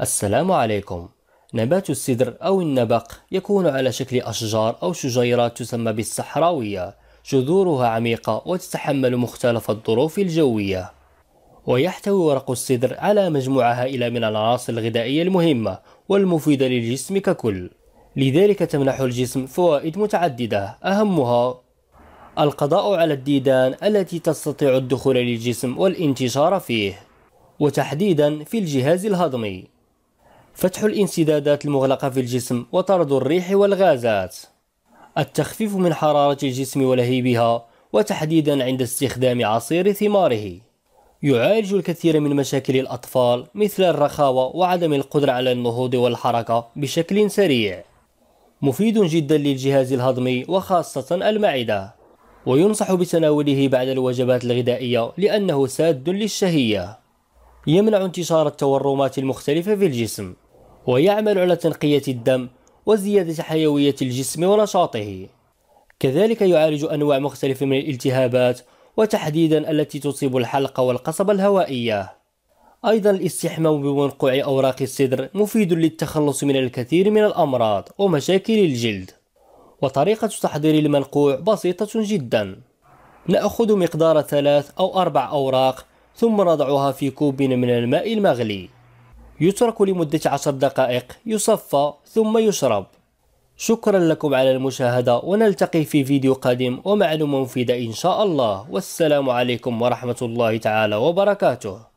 السلام عليكم نبات السدر أو النبق يكون على شكل أشجار أو شجيرات تسمى بالصحراوية جذورها عميقة وتتحمل مختلف الظروف الجوية ويحتوي ورق السدر على مجموعة هائلة من العناصر الغذائية المهمة والمفيدة للجسم ككل لذلك تمنح الجسم فوائد متعددة أهمها القضاء على الديدان التي تستطيع الدخول للجسم والانتشار فيه وتحديدا في الجهاز الهضمي فتح الانسدادات المغلقة في الجسم وطرد الريح والغازات التخفيف من حرارة الجسم ولهيبها وتحديدا عند استخدام عصير ثماره يعالج الكثير من مشاكل الأطفال مثل الرخاوة وعدم القدرة على النهوض والحركة بشكل سريع مفيد جدا للجهاز الهضمي وخاصة المعدة وينصح بتناوله بعد الوجبات الغذائية لأنه ساد للشهية يمنع انتشار التورمات المختلفة في الجسم ويعمل على تنقية الدم وزيادة حيوية الجسم ونشاطه كذلك يعالج أنواع مختلفة من الالتهابات وتحديدا التي تصيب الحلق والقصبة الهوائية أيضا الاستحمام بمنقوع أوراق السدر مفيد للتخلص من الكثير من الأمراض ومشاكل الجلد وطريقة تحضير المنقوع بسيطة جدا نأخذ مقدار ثلاث أو أربع أوراق ثم نضعها في كوب من الماء المغلي يترك لمدة عشر دقائق يصفى ثم يشرب شكرا لكم على المشاهدة ونلتقي في فيديو قادم ومعلومة مفيدة إن شاء الله والسلام عليكم ورحمة الله تعالى وبركاته